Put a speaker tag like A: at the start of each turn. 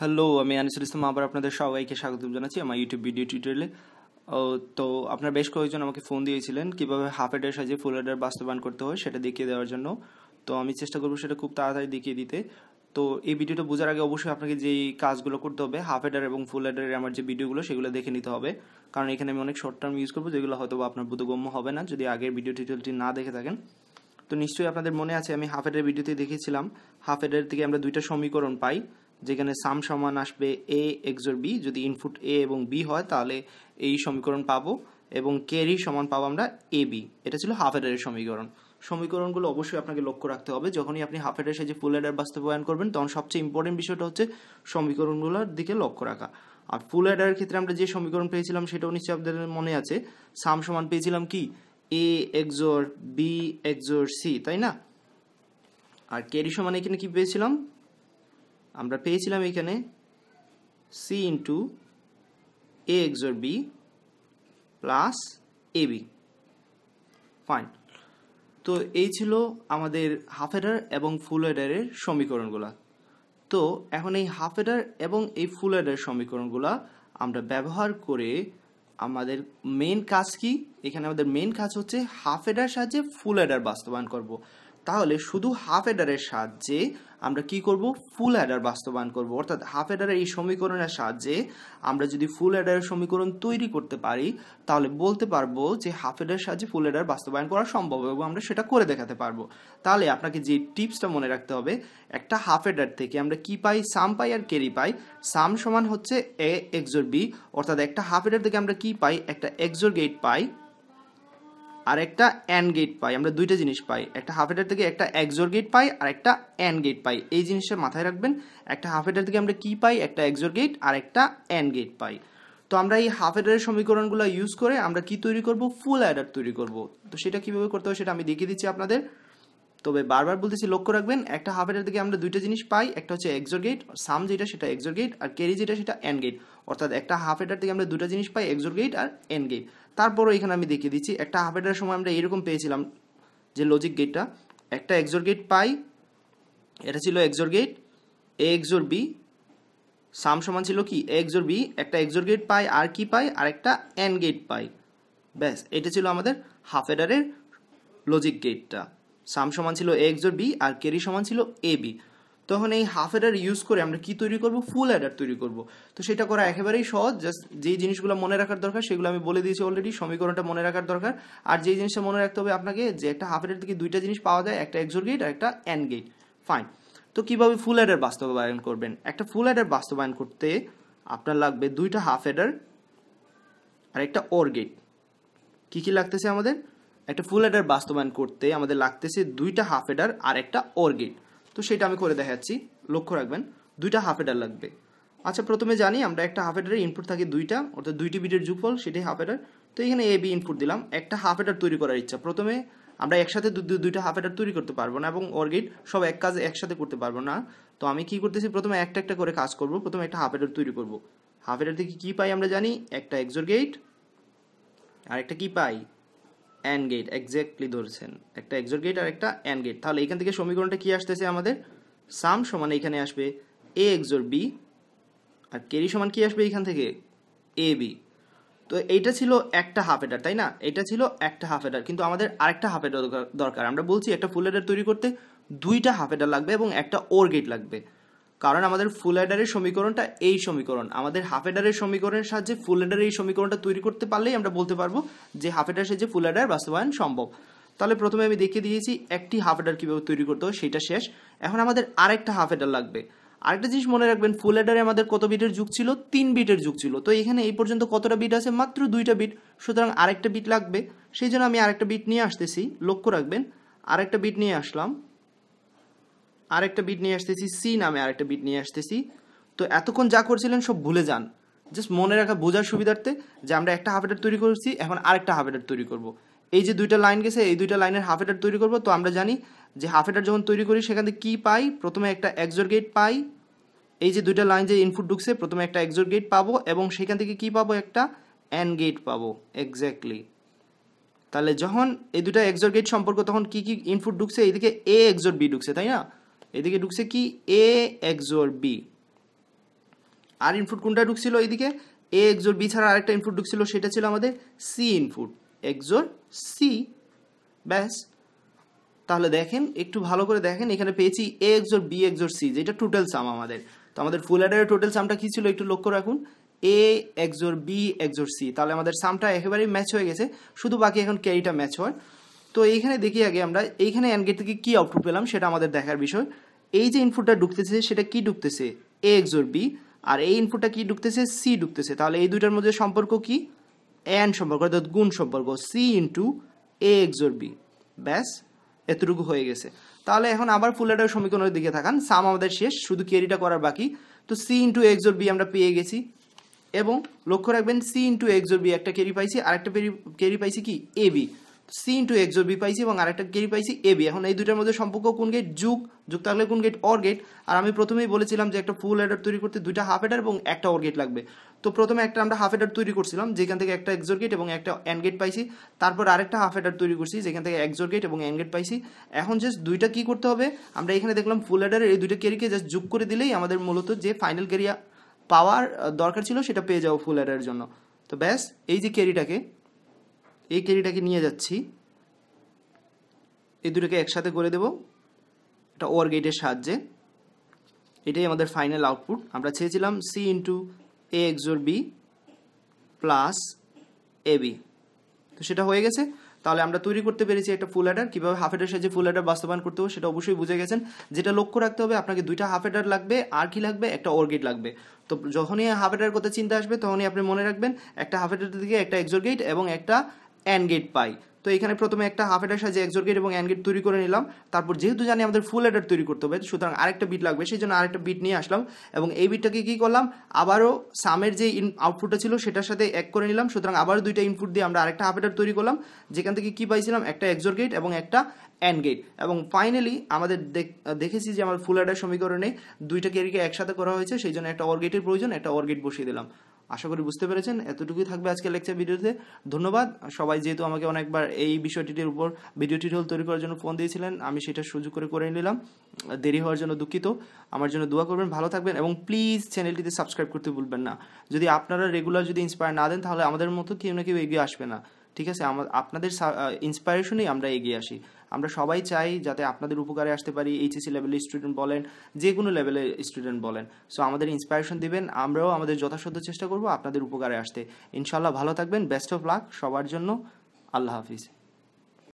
A: hello আমি আনিসুল ইসলাম আবার আপনাদের সবাইকে স্বাগত জানাচ্ছি আমার ইউটিউব ভিডিও টিউটোরিয়ালে তো আপনার বেশ কয়েকজন আমাকে ফোন দিয়েছিলেন কীভাবে হাফ হেডের সাহায্যে ফুল এডার বাস্তবায়ন করতে হয় সেটা দেখিয়ে দেওয়ার জন্য তো আমি চেষ্টা করবো সেটা খুব তাড়াতাড়ি দেখিয়ে দিতে তো এই ভিডিওটা বোঝার আগে অবশ্যই আপনাকে যেই কাজগুলো করতে হবে হাফ হেডার এবং ফুল এডারের আমার যে ভিডিওগুলো সেগুলো দেখে নিতে হবে কারণ এখানে আমি অনেক শর্ট টার্ম ইউজ করবো যেগুলো হয়তো আপনার বোধগম্য হবে না যদি আগের ভিডিও টিউটোরিয়ালটি না দেখে থাকেন তো নিশ্চয়ই আপনাদের মনে আছে আমি হাফ এডের ভিডিওতে দেখেছিলাম হাফ হেডের থেকে আমরা দুইটা সমীকরণ পাই যেখানে সাম সমান আসবে এ এক্সর বি যদি ইনপুট এ এবং বি হয় তাহলে এই সমীকরণ পাবো এবং কেরি সমান পাবো আমরা এ বি এটা ছিল হাফ এডারের সমীকরণ সমীকরণগুলো অবশ্যই আপনাকে লক্ষ্য রাখতে হবে যখনই আপনি হাফ এডার সেজে ফুল এডার বাস্তবায়ন করবেন তখন সবচেয়ে ইম্পর্টেন্ট বিষয়টা হচ্ছে সমীকরণগুলোর দিকে লক্ষ্য রাখা আর ফুল এডারের ক্ষেত্রে আমরা যে সমীকরণ পেয়েছিলাম সেটাও নিশ্চয়ই আপনাদের মনে আছে সাম সমান পেয়েছিলাম কি A XOR B XOR C তাই না আর কেরি সমান এখানে কি পেয়েছিলাম আমরা পেয়েছিলাম এখানে C into A XOR B plus A B fine তো এই ছিল আমাদের হাফ এডার এবং ফুল এডারের সমীকরণগুলো তো এখন এই হাফ এডার এবং এই ফুল এডার সমীকরণগুলো আমরা ব্যবহার করে আমাদের মেন কাজ কি এখানে আমাদের মেন কাজ হচ্ছে হাফ এডার সাহায্যে ফুল এডার বাস্তবায়ন করব তাহলে শুধু হাফ এডারের সাহায্যে আমরা কি করব ফুল অ্যাডার বাস্তবায়ন করব অর্থাৎ হাফ অ্যাডারের এই সমীকরণের সাহায্যে আমরা যদি ফুল অ্যাডারের সমীকরণ তৈরি করতে পারি তাহলে বলতে পারবো যে হাফ অ্যাডারের সাহায্যে ফুল অ্যাডার বাস্তবায়ন করা সম্ভব এবং আমরা সেটা করে দেখাতে পারবো তাহলে আপনাকে যে টিপসটা মনে রাখতে হবে একটা হাফ অ্যাডার থেকে আমরা কি পাই সাম পাই আর কেরি পাই সাম সমান হচ্ছে এ এক্সোর বি অর্থাৎ একটা হাফ অ্যাডার থেকে আমরা কি পাই একটা এক্সোর গেট পাই আর একটা অ্যান্ড গেট পাই আমরা দুইটা জিনিস পাই একটা হাফ এটার থেকে একটা এক্সোর গেট পাই আর একটা অ্যান্ড গেট পাই এই জিনিসটা মাথায় রাখবেন একটা হাফ এটার থেকে আমরা কি পাই একটা এক্সোর গেট আর একটা অ্যান্ড গেট পাই তো আমরা এই হাফ এডারের সমীকরণগুলো ইউজ করে আমরা কি তৈরি করব ফুল অ্যাডার তৈরি করব তো সেটা কিভাবে করতে হবে সেটা আমি দেখিয়ে দিচ্ছি আপনাদের তবে বারবার বলতেছি লক্ষ্য রাখবেন একটা হাফ এডার থেকে আমরা দুইটা জিনিস পাই একটা হচ্ছে এক্সোর গেট সাম যেটা সেটা এক্সোর গেট আর কেরি যেটা সেটা অ্যান্ড গেট অর্থাৎ একটা হাফ এডার থেকে আমরা দুটা জিনিস পাই এক্সোর গেট আর অ্যান্ড গেট তারপরও এখানে আমি দেখিয়ে দিচ্ছি একটা হাফ হেডারের সময় আমরা এরকম পেয়েছিলাম যে লজিক গেটটা একটা এক্সোর গেট পাই এটা ছিল XOR gate A XOR B sum সমান ছিল কি এ এক্সোর বি একটা এক্সোর গেট পাই আর কি পাই আর একটা এন গেট পাই ব্যাস এটা ছিল আমাদের হাফ এডারের লজিক গেটটা সাম সমান ছিল এ এক্সোর বি আর কেরি সমান ছিল এ বি তখন এই হাফ এডার ইউজ করে আমরা কি তৈরি করব ফুল অ্যাডার তৈরি করব তো সেটা করা একেবারেই সহজ জাস্ট যেই জিনিসগুলো মনে রাখার দরকার সেগুলো আমি বলে দিয়েছি অলরেডি সমীকরণটা মনে রাখার দরকার আর যেই জিনিসটা মনে রাখতে হবে আপনাকে যে একটা হাফ এডার থেকে দুইটা জিনিস পাওয়া যায় একটা এক্সোর গেট আর একটা অ্যান্ড গেট ফাইন তো কিভাবে ফুল অ্যাডার বাস্তবায়ন করবেন একটা ফুল অ্যাডার বাস্তবায়ন করতে আপনার লাগবে দুইটা হাফ অ্যাডার আর একটা ওর গেট কী কী লাগতেছে আমাদের একটা ফুল অ্যাডার বাস্তবায়ন করতে আমাদের লাগতেছে দুইটা হাফ এডার আর একটা ওর গেট তো সেটা আমি করে দেখাচ্ছি লক্ষ্য রাখবেন দুইটা হাফ এডার লাগবে আচ্ছা প্রথমে জানি আমরা একটা হাফ এডারের ইনপুট থাকে দুইটা অর্থাৎ দুইটি বিটের যুগফল সেটাই হাফ এডার তো এখানে এ বি ইনপুট দিলাম একটা হাফ এডার তৈরি করার ইচ্ছা প্রথমে আমরা একসাথে দুইটা হাফ এডার তৈরি করতে পারবো না এবং অর্গেট সব এক কাজ একসাথে করতে পারবো না তো আমি কি করতেছি প্রথমে একটা একটা করে কাজ করব প্রথমে একটা হাফ এডার তৈরি করব হাফ এডার থেকে কী পাই আমরা জানি একটা এক্সোর গেট আর একটা কী পাই অ্যান্ড গেট এক্স্যাক্টলি ধরেছেন একটা এক্সোর গেট আর একটা অ্যান্ড গেট তাহলে এখান থেকে সমীকরণটা কি আসতেছে আমাদের সাম সমান এখানে আসবে এ এক্সোর বি আর কেরি সমান কি আসবে এখান থেকে এ বি তো এইটা ছিল একটা হাফ এডার তাই না এটা ছিল একটা হাফ এডার কিন্তু আমাদের আরেকটা হাফ এডার দরকার আমরা বলছি একটা ফুল এডার তৈরি করতে দুইটা হাফ এডার লাগবে এবং একটা ওর গেট লাগবে কারণ আমাদের ফুল এডারের সমীকরণটা এই সমীকরণ আমাদের হাফ এডারের সমীকরণের সাহায্যে ফুল হেডারের এই সমীকরণটা তৈরি করতে পারলেই আমরা বলতে পারবো যে হাফ এডার সাহায্যে ফুল এডার বাস্তবায়ন সম্ভব তাহলে প্রথমে আমি দেখিয়ে দিয়েছি একটি হাফ এডার কীভাবে তৈরি করতে হবে সেটা শেষ এখন আমাদের আরেকটা হাফ এডার লাগবে আরেকটা জিনিস মনে রাখবেন ফুল এডারে আমাদের কত বিটের যুগ ছিল তিন বিটের যুগ ছিল তো এখানে এই পর্যন্ত কতটা বিট আছে মাত্র দুইটা বিট সুতরাং আরেকটা বিট লাগবে সেই জন্য আমি আরেকটা বিট নিয়ে আসতেছি লক্ষ্য রাখবেন আরেকটা বিট নিয়ে আসলাম আরেকটা বিট নিয়ে আসতেছি সি নামে আরেকটা বিট নিয়ে আসতেছি তো এতক্ষণ যা করছিলেন সব ভুলে যান জাস্ট মনে রাখা বোঝার সুবিধার্থে যে আমরা একটা হাফ তৈরি করছি এখন আরেকটা হাফ তৈরি করব এই যে দুইটা লাইন গেছে এই দুইটা লাইনের হাফ তৈরি করব তো আমরা জানি যে হাফ যখন তৈরি করি সেখান থেকে কী পাই প্রথমে একটা এক্সোর গেট পাই এই যে দুইটা লাইন যে ইনপুট ঢুকছে প্রথমে একটা এক্সোর গেট পাবো এবং সেখান থেকে কি পাবো একটা অ্যান্ড গেট পাবো এক্স্যাক্টলি তাহলে যখন এই দুটা এক্সোর গেট সম্পর্ক তখন কি কি ইনপুট ঢুকছে এইদিকে এ এক্সোর বি ঢুকছে তাই না এদিকে ঢুকছে কি এ এক্সোর বি আর ইনপুট কোনটা ঢুকছিল এদিকে এ এক্সোর বি ছাড়া আরেকটা ইনপুট ঢুকছিল সেটা ছিল আমাদের সি ইনপুট এক্সোর সি ব্যাস তাহলে দেখেন একটু ভালো করে দেখেন এখানে পেয়েছি A XOR B XOR C যেটা টোটাল সাম আমাদের তো আমাদের ফুল অ্যাডারের টোটাল সামটা কী ছিল একটু লক্ষ্য রাখুন A XOR B XOR C তাহলে আমাদের সামটা একেবারেই ম্যাচ হয়ে গেছে শুধু বাকি এখন ক্যারিটা ম্যাচ হয় তো এইখানে দেখি আগে আমরা এইখানে অ্যান্ড গেট থেকে কী আউটপুট পেলাম সেটা আমাদের দেখার বিষয় এই যে ইনপুটটা ঢুকতেছে সেটা কি ঢুকতেছে এ এক্সোর বি আর এই ইনপুটটা কি ঢুকতেছে সি ঢুকতেছে তাহলে এই দুইটার মধ্যে সম্পর্ক কি অ্যান সম্পর্ক অর্থাৎ গুণ সম্পর্ক C into A XOR B ব্যাস এতটুকু হয়ে গেছে তাহলে এখন আবার ফুলেটার সমীকরণের দিকে থাকান সাম আমাদের শেষ শুধু ক্যারিটা করার বাকি তো সি ইন্টু এক্সোর বি আমরা পেয়ে গেছি এবং লক্ষ্য রাখবেন সি ইন্টু এক্সোর বি একটা ক্যারি পাইছি আর একটা ক্যারি পাইছি কি A B C into XOR B পাইছি এবং আরেকটা গেট পাইছি এ বি এখন এই দুটার মধ্যে সম্পর্ক কোন গেট যুগ যুগ থাকলে কোন গেট অর গেট আর আমি প্রথমেই বলেছিলাম যে একটা ফুল অ্যাডার তৈরি করতে দুইটা হাফ এডার এবং একটা অর গেট লাগবে তো প্রথমে একটা আমরা হাফ এডার তৈরি করছিলাম যেখান থেকে একটা এক্সোর গেট এবং একটা অ্যান গেট পাইছি তারপর আরেকটা হাফ এডার তৈরি করছি যেখান থেকে এক্সোর গেট এবং অ্যান গেট পাইছি এখন জাস্ট দুইটা কি করতে হবে আমরা এখানে দেখলাম ফুল হেডারের এই দুইটা ক্যারিকে জাস্ট যুগ করে দিলেই আমাদের মূলত যে ফাইনাল কেরিয়া পাওয়ার দরকার ছিল সেটা পেয়ে যাবো ফুল অ্যাডারের জন্য তো ব্যাস এই যে ক্যারিটাকে এই ক্যারিটাকে নিয়ে যাচ্ছি এই দুটোকে একসাথে করে দেব এটা ওয়ার গেটের সাহায্যে এটাই আমাদের ফাইনাল আউটপুট আমরা চেয়েছিলাম C into A XOR B plus A B তো সেটা হয়ে গেছে তাহলে আমরা তৈরি করতে পেরেছি একটা ফুল হেডার কীভাবে হাফ হেডার সাহায্যে ফুল হেডার বাস্তবায়ন করতে হবে সেটা অবশ্যই বুঝে গেছেন যেটা লক্ষ্য রাখতে হবে আপনাকে দুইটা হাফ হেডার লাগবে আর কি লাগবে একটা অর্গেট লাগবে তো যখনই হাফ হেডার কথা চিন্তা আসবে তখনই আপনি মনে রাখবেন একটা হাফ হেডার দিকে একটা এক্সোর গেট এবং একটা অ্যান্ড গেট পাই তো এখানে প্রথমে একটা হাফ এডার সাহায্যে একজোর গেট এবং অ্যান্ড গেট তৈরি করে নিলাম তারপর যেহেতু জানি আমাদের ফুল এডার তৈরি করতে হবে সুতরাং আরেকটা বিট লাগবে সেই জন্য আরেকটা বিট নিয়ে আসলাম এবং এই বিটটাকে কী করলাম আবারও সামের যে ইন আউটপুটটা ছিল সেটার সাথে এক করে নিলাম সুতরাং আবারও দুইটা ইনপুট দিয়ে আমরা আরেকটা হাফ এডার তৈরি করলাম যেখান থেকে কী পাইছিলাম একটা একজোর গেট এবং একটা অ্যান্ড গেট এবং ফাইনালি আমাদের দেখেছি যে আমার ফুল এডার সমীকরণে দুইটা ক্যারিকে একসাথে করা হয়েছে সেই জন্য একটা অর্গেটের প্রয়োজন একটা অর্গেট বসিয়ে দিলাম আশা করি বুঝতে পেরেছেন এতটুকুই থাকবে আজকে লেকচার ভিডিওতে ধন্যবাদ সবাই যেহেতু আমাকে অনেকবার এই বিষয়টির উপর ভিডিও টিউটোরিয়াল তৈরি করার জন্য ফোন দিয়েছিলেন আমি সেটা সুযোগ করে করে নিলাম দেরি হওয়ার জন্য দুঃখিত আমার জন্য দোয়া করবেন ভালো থাকবেন এবং প্লিজ চ্যানেলটিতে সাবস্ক্রাইব করতে ভুলবেন না যদি আপনারা রেগুলার যদি ইন্সপায়ার না দেন তাহলে আমাদের মতো কেউ না কেউ এগিয়ে আসবে না ঠিক আছে আপনাদের ইন্সপায়ারেশনেই আমরা এগিয়ে আসি আমরা সবাই চাই যাতে আপনাদের উপকারে আসতে পারি এইচএসি লেভেলের স্টুডেন্ট বলেন যে কোনো লেভেলের স্টুডেন্ট বলেন সো আমাদের ইন্সপিরেশন দিবেন আমরাও আমাদের যথাসাধ্য চেষ্টা করব আপনাদের উপকারে আসতে ইনশাল্লাহ ভালো থাকবেন বেস্ট অফ লাক সবার জন্য আল্লাহ হাফিজ